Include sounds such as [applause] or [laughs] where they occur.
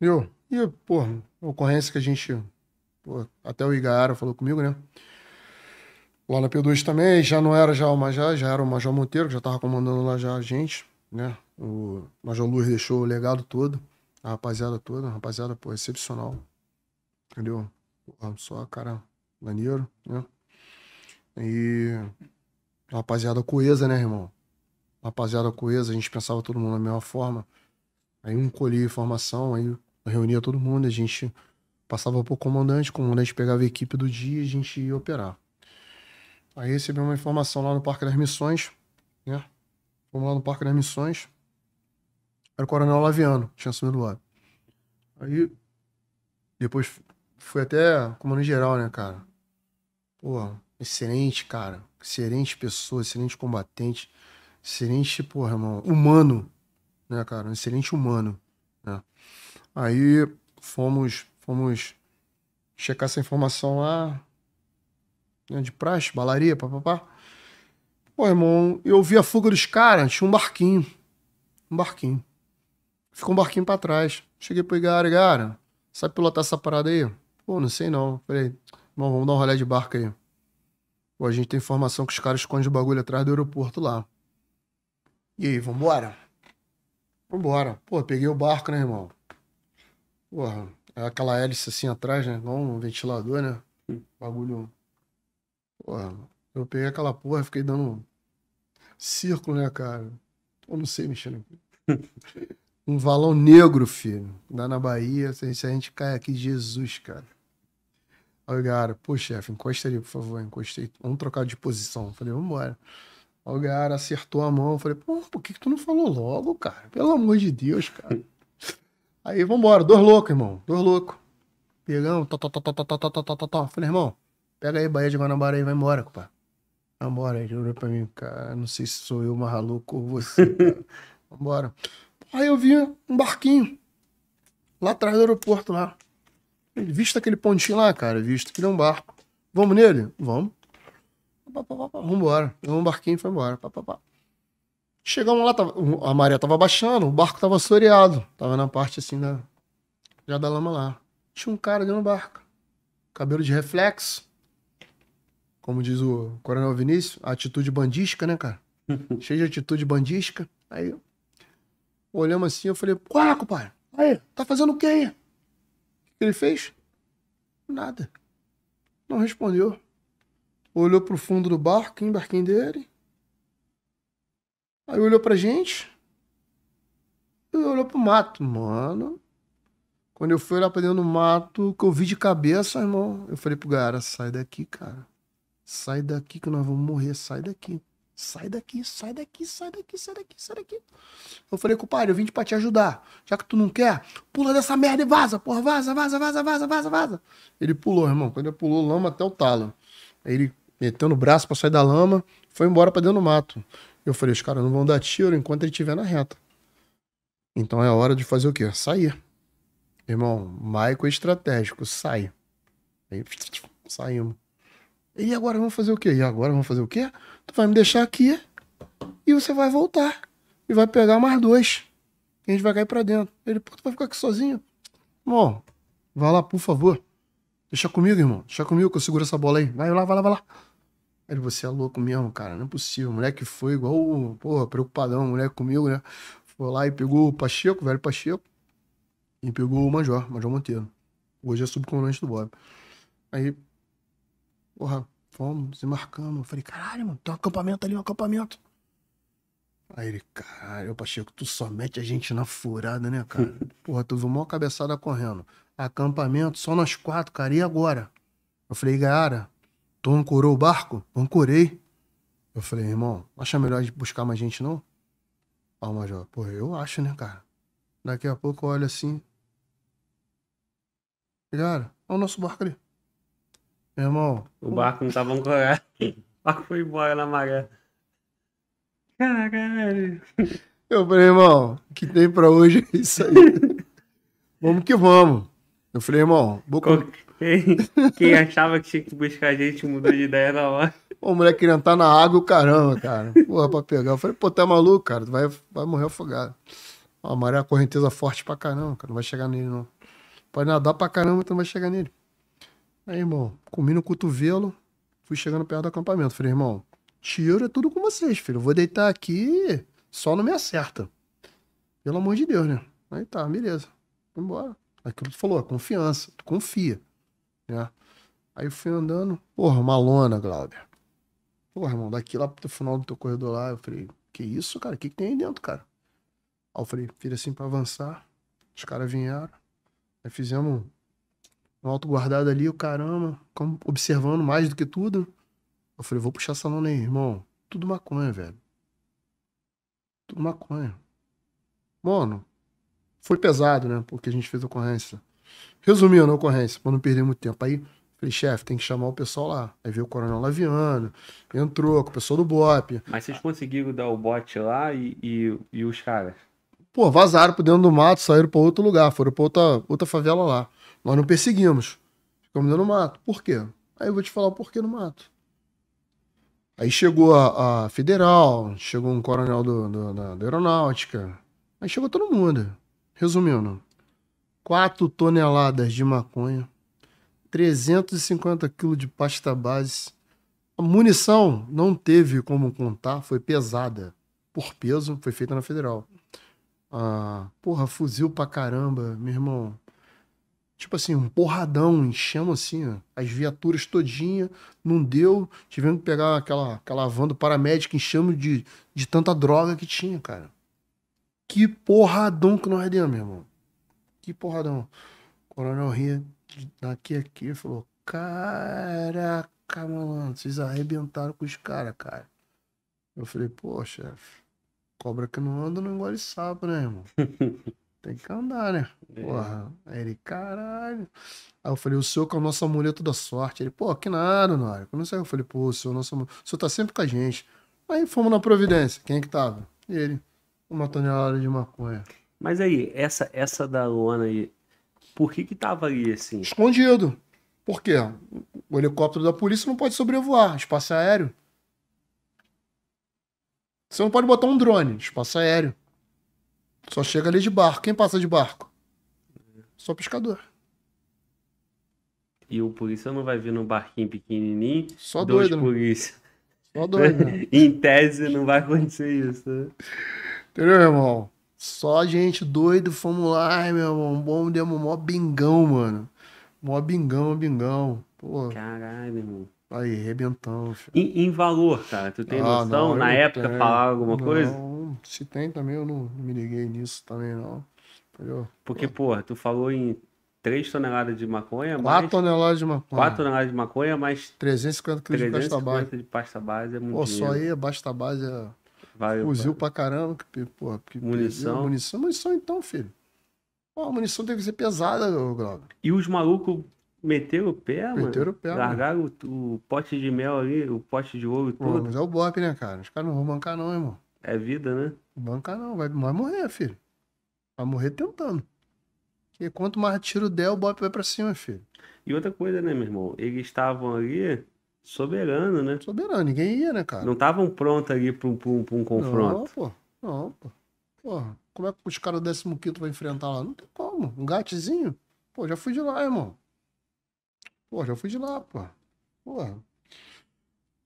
Viu? E, pô, ocorrência que a gente. Pô, até o Igara falou comigo, né? Lá na P2 também, já não era já o Major, já era o Major Monteiro, que já tava comandando lá já a gente, né? O Major Luz deixou o legado todo, a rapaziada toda, a rapaziada, pô, excepcional. Entendeu? Porra, só, cara, maneiro, né? E. Rapaziada coesa, né, irmão? Rapaziada coesa, a gente pensava todo mundo da mesma forma. Aí um colhia informação, aí reunia todo mundo, a gente passava pro comandante, o comandante pegava a equipe do dia e a gente ia operar. Aí recebeu uma informação lá no Parque das Missões, né? Fomos lá no Parque das Missões. Era o Coronel Laviano, tinha assumido o lado. Aí, depois fui até comandante geral, né, cara? Pô, excelente, cara. Excelente pessoa, excelente combatente. Excelente, porra, irmão. Humano, né, cara? excelente humano, né? Aí fomos, fomos checar essa informação lá, né, de praxe, balaria, papapá. Pô, irmão, eu vi a fuga dos caras, tinha um barquinho. Um barquinho. Ficou um barquinho pra trás. Cheguei pro Igara, Igara, sabe pilotar essa parada aí? Pô, não sei não. Falei, irmão, vamos dar um rolê de barco aí. Pô, a gente tem informação que os caras escondem o bagulho atrás do aeroporto lá. E aí, vambora? Vambora. Pô, peguei o barco, né, irmão? Porra, é aquela hélice assim atrás, né? Igual um ventilador, né? Bagulho. Porra, eu peguei aquela porra, fiquei dando círculo, né, cara? Eu não sei mexer [laughs] Um valão negro, filho. Lá na Bahia, se a gente cai aqui, Jesus, cara. Olha o Gara. pô, chefe, encosta ali, por favor, encostei. Vamos trocar de posição. Falei, vambora. Olha o Gara, acertou a mão. Falei, pô, por que, que tu não falou logo, cara? Pelo amor de Deus, cara. [laughs] Aí, vambora, dois loucos, irmão, dois loucos. Pegamos, to, to, to, to, to, to, to, to, to. to. Falei, irmão, pega aí Bahia de Guanabara aí vai embora, compa. Vambora. Ele olhou pra mim, cara, não sei se sou eu maluco ou você, cara. Vambora. Aí eu vi um barquinho lá atrás do aeroporto, lá. Visto aquele pontinho lá, cara, visto que ele é um barco. Vamos nele? Vamos. Vambora. Pegou um barquinho e foi embora. Pá, pá, pá. Chegamos lá, tava, a maré tava baixando, o barco tava assoreado. Tava na parte assim da. Já da lama lá. Tinha um cara dentro do barco. Cabelo de reflexo. Como diz o Coronel Vinícius, atitude bandística, né, cara? [laughs] Cheio de atitude bandística. Aí olhamos assim, eu falei, qual compadre? Aí, tá fazendo o quê aí? O que ele fez? Nada. Não respondeu. Olhou pro fundo do barco, embarquinho dele. Aí olhou pra gente e olhou pro mato. Mano, quando eu fui olhar pra dentro do mato, que eu vi de cabeça, irmão, eu falei pro cara, sai daqui, cara. Sai daqui que nós vamos morrer, sai daqui. Sai daqui, sai daqui, sai daqui, sai daqui, sai daqui. Eu falei, compadre, eu vim pra te ajudar. Já que tu não quer, pula dessa merda e vaza, porra, vaza, vaza, vaza, vaza, vaza, vaza. Ele pulou, irmão. Quando ele pulou, lama até o talo. Aí ele metendo o braço pra sair da lama, foi embora pra dentro do mato. Eu falei, os caras não vão dar tiro enquanto ele estiver na reta. Então é hora de fazer o quê? Sair. Irmão, Maico é estratégico, sai. Aí, saímos. E agora vamos fazer o quê? E agora vamos fazer o quê? Tu vai me deixar aqui e você vai voltar. E vai pegar mais dois. E a gente vai cair pra dentro. Ele, pô, tu vai ficar aqui sozinho? irmão vai lá, por favor. Deixa comigo, irmão. Deixa comigo que eu seguro essa bola aí. Vai lá, vai lá, vai lá. Ele, você é louco mesmo, cara, não é possível. O moleque foi igual, porra, preocupadão, moleque comigo, né? Foi lá e pegou o Pacheco, o velho Pacheco, e pegou o Major, Major Monteiro. Hoje é subcomandante do Bob. Aí, porra, fomos, marcamos. Eu falei, caralho, mano, tem um acampamento ali, um acampamento. Aí ele, caralho, Pacheco, tu só mete a gente na furada, né, cara? [laughs] Porra, tu viu uma cabeçada correndo. Acampamento só nós quatro, cara, e agora? Eu falei, cara, Tu ancorou o barco? Ancorei. Eu falei, irmão, acha melhor buscar mais gente, não? Aí o major, pô, eu acho, né, cara? Daqui a pouco eu olho assim. Cara, olha é o nosso barco ali. Meu irmão. O barco não tava tá ancorado. [laughs] O barco foi embora na né, maré. Caralho. Eu falei, irmão, o que tem pra hoje é isso aí. [laughs] vamos que vamos. Eu falei, irmão, vou... [laughs] Quem, achava que tinha que buscar a gente mudou de ideia na hora. O moleque queria entrar tá na água o caramba, cara. Porra, pra pegar. Eu falei, pô, tá maluco, cara? Tu vai, vai morrer afogado. A maré é uma correnteza forte pra caramba, cara. Não vai chegar nele, não. Pode nadar pra caramba, tu não vai chegar nele. Aí, irmão, comi no cotovelo, fui chegando perto do acampamento. Falei, irmão, tiro é tudo com vocês, filho. Eu vou deitar aqui, só não me acerta. Pelo amor de Deus, né? Aí tá, beleza. Vamos embora. Aquilo que tu falou, é confiança. Tu confia. Né? Aí eu fui andando, porra, uma lona, Glauber. Porra, irmão, daqui lá pro final do teu corredor lá, eu falei, que isso, cara? O que, que tem aí dentro, cara? Aí eu falei, filho, assim pra avançar. Os caras vieram. Aí fizemos um alto guardado ali, o caramba, observando mais do que tudo. Eu falei, vou puxar essa lona aí, irmão. Tudo maconha, velho. Tudo maconha. Mano, foi pesado, né? Porque a gente fez ocorrência. Resumiu a ocorrência, pra não perder muito tempo. Aí Falei, chefe, tem que chamar o pessoal lá. Aí veio o Coronel Laviano, entrou com o pessoal do BOP. Mas vocês conseguiram dar o bote lá e, e, e os caras? Pô, vazaram pro dentro do mato, saíram para outro lugar, foram pra outra, outra favela lá. Nós não perseguimos. Ficamos dentro do mato. Por quê? Aí eu vou te falar o porquê no mato. Aí chegou a, a Federal, chegou um coronel do, do da, da Aeronáutica. Aí chegou todo mundo. Resumindo, 4 toneladas de maconha, 350 quilos de pasta base. A munição não teve como contar, foi pesada. Por peso, foi feita na federal. Ah, porra, fuzil pra caramba, meu irmão. Tipo assim, um porradão, enchemos assim, ó, as viaturas todinha, não deu. Tivemos que pegar aquela, aquela van do paramédico, enchemos de, de tanta droga que tinha, cara. Que porradão que nós demos, meu irmão que porradão. coronel ria daqui aqui e falou: Caraca, malandro, vocês arrebentaram com os caras, cara. Eu falei: Pô, chefe, cobra que não anda não engole sapo, né, irmão? [laughs] Tem que andar, né? É. Porra. Aí ele, caralho. Aí eu falei, o senhor com a é o nosso amuleto da sorte. Ele, pô, que nada, Nório. Não sei. Eu falei, pô, o senhor, é nosso, o senhor tá sempre com a gente. Aí fomos na Providência. Quem é que tava? Ele. Uma tonelada de maconha. Mas aí, essa essa da Luana aí, por que que tava ali assim? Escondido. Por quê? O helicóptero da polícia não pode sobrevoar espaço aéreo. Você não pode botar um drone, espaço aéreo. Só chega ali de barco. Quem passa de barco? Só pescador. E o polícia não vai vir num barquinho pequenininho? Só dois doido. Né? Polícia. Só doido. Né? [laughs] em tese não vai acontecer isso. Né? Entendeu, irmão? Só gente doido, fomos lá, meu irmão. Bom, demos mó bingão, mano. Mó bingão, bingão. Pô. Caralho, meu irmão. Aí, rebentão. Em, em, valor, cara, tu tem ah, noção? Não, Na época tenho. falaram alguma não, coisa? Se tem também, eu não, me liguei nisso também, não. Entendeu? Porque, pô. porra, tu falou em 3 toneladas de maconha, 4 toneladas de maconha. 4 toneladas de maconha, mais 350 quilos 350 de pasta base. 350 de pasta base é muito Pô, dinheiro. só aí a pasta base é Vai, Fuzil pra caramba. Que, porra, que munição. munição. Munição então, filho. Pô, a munição tem que ser pesada, Glauber. E os malucos meteram o pé, meteram mano. Meteram o pé, Largaram o, o, pote de mel ali, o pote de ouro todo. mas é o bop, né, cara? Os caras não vão bancar não, irmão. É vida, né? bancar não. Vai, vai morrer, filho. Vai morrer tentando. E quanto mais tiro der, o bop vai pra cima, filho. E outra coisa, né, meu irmão? Eles estavam ali soberano, né? Soberano, ninguém ia, né, cara? Não estavam prontos ali para um, um, confronto. Não, pô. Não, pô. como é que os caras do 15 vão enfrentar lá? Não tem como. Um gatezinho? Pô, já fui de lá, irmão. Pô, já fui de lá, pô. Porra.